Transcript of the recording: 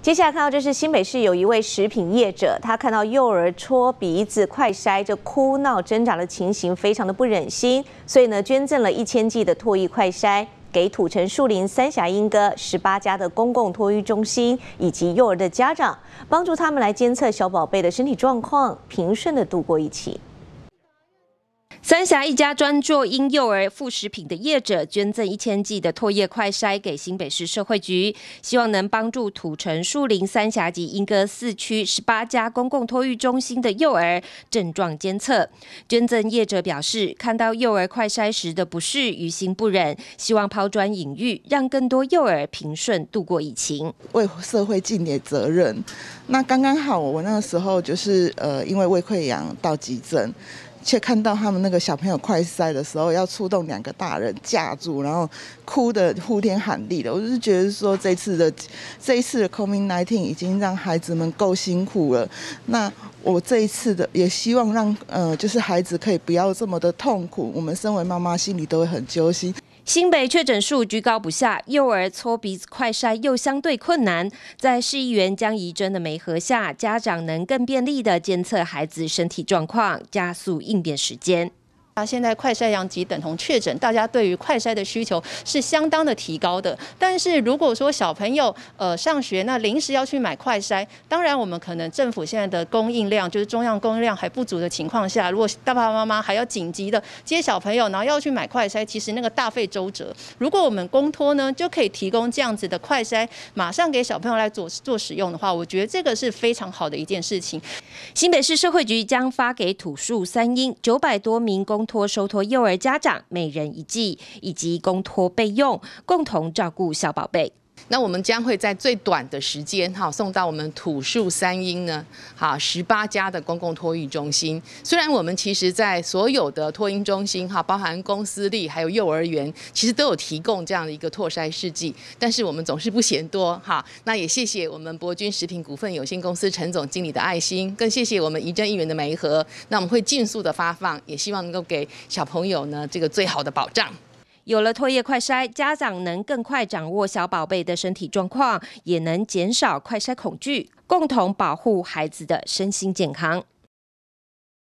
接下来看到，这是新北市有一位食品业者，他看到幼儿戳鼻子、快筛这哭闹挣扎的情形，非常的不忍心，所以呢，捐赠了一千剂的脱衣快筛给土城树林、三峡莺歌十八家的公共托育中心以及幼儿的家长，帮助他们来监测小宝贝的身体状况，平顺的度过疫情。三峡一家专做婴幼儿副食品的业者捐赠一千剂的唾液快筛给新北市社会局，希望能帮助土城、树林、三峡及莺歌四区十八家公共托育中心的幼儿症状监测。捐赠业者表示，看到幼儿快筛时的不适，于心不忍，希望抛砖引玉，让更多幼儿平顺度过疫情，为社会尽点责任。那刚刚好，我那个时候就是呃，因为胃溃疡到急诊。且看到他们那个小朋友快塞的时候，要出动两个大人架住，然后哭的呼天喊地的，我就是觉得说这次的这一次的 COVID-19 已经让孩子们够辛苦了。那我这一次的也希望让呃，就是孩子可以不要这么的痛苦，我们身为妈妈心里都会很揪心。新北确诊数居高不下，幼儿搓鼻子快筛又相对困难，在市议员江怡贞的媒合下，家长能更便利的监测孩子身体状况，加速应变时间。那现在快筛阳及等同确诊，大家对于快筛的需求是相当的提高的。但是如果说小朋友呃上学，那临时要去买快筛，当然我们可能政府现在的供应量就是中央供应量还不足的情况下，如果爸爸妈妈还要紧急的接小朋友，然后要去买快筛，其实那个大费周折。如果我们公托呢，就可以提供这样子的快筛，马上给小朋友来做做使用的话，我觉得这个是非常好的一件事情。新北市社会局将发给土树三英九百多名公托收托幼儿家长每人一剂，以及公托备用，共同照顾小宝贝。那我们将会在最短的时间哈送到我们土树三英呢，好十八家的公共托育中心。虽然我们其实在所有的托婴中心哈，包含公司立还有幼儿园，其实都有提供这样的一个拓筛试剂，但是我们总是不嫌多哈。那也谢谢我们博君食品股份有限公司陈总经理的爱心，更谢谢我们宜政议员的媒合。那我们会尽速的发放，也希望能够给小朋友呢这个最好的保障。有了唾液快筛，家长能更快掌握小宝贝的身体状况，也能减少快筛恐惧，共同保护孩子的身心健康。